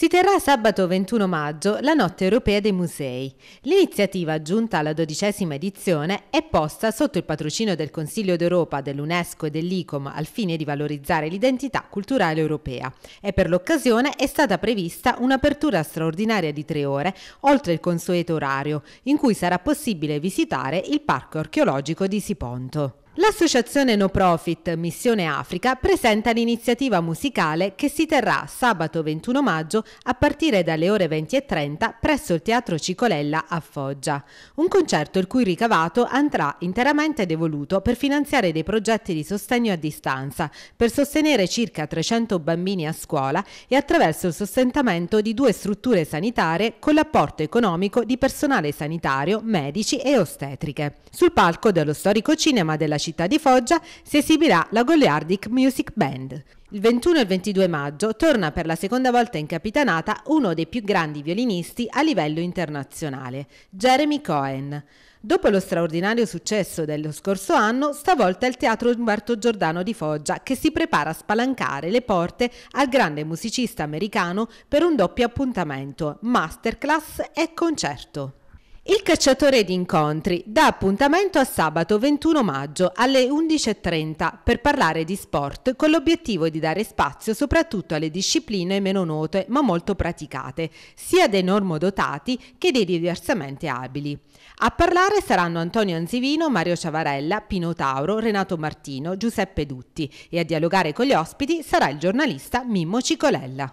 Si terrà sabato 21 maggio la Notte Europea dei Musei. L'iniziativa, giunta alla dodicesima edizione, è posta sotto il patrocino del Consiglio d'Europa, dell'UNESCO e dell'ICOM al fine di valorizzare l'identità culturale europea. E per l'occasione è stata prevista un'apertura straordinaria di tre ore, oltre il consueto orario, in cui sarà possibile visitare il Parco archeologico di Siponto. L'associazione no profit Missione Africa presenta l'iniziativa musicale che si terrà sabato 21 maggio a partire dalle ore 20.30 presso il Teatro Cicolella a Foggia. Un concerto il cui ricavato andrà interamente devoluto per finanziare dei progetti di sostegno a distanza, per sostenere circa 300 bambini a scuola e attraverso il sostentamento di due strutture sanitarie con l'apporto economico di personale sanitario, medici e ostetriche. Sul palco dello storico cinema della città città di Foggia si esibirà la Goliardic Music Band. Il 21 e il 22 maggio torna per la seconda volta in capitanata uno dei più grandi violinisti a livello internazionale, Jeremy Cohen. Dopo lo straordinario successo dello scorso anno, stavolta è il Teatro Umberto Giordano di Foggia che si prepara a spalancare le porte al grande musicista americano per un doppio appuntamento, masterclass e concerto. Il cacciatore di incontri dà appuntamento a sabato 21 maggio alle 11.30 per parlare di sport con l'obiettivo di dare spazio soprattutto alle discipline meno note ma molto praticate, sia dei normodotati che dei diversamente abili. A parlare saranno Antonio Anzivino, Mario Ciavarella, Pino Tauro, Renato Martino, Giuseppe Dutti e a dialogare con gli ospiti sarà il giornalista Mimmo Cicolella.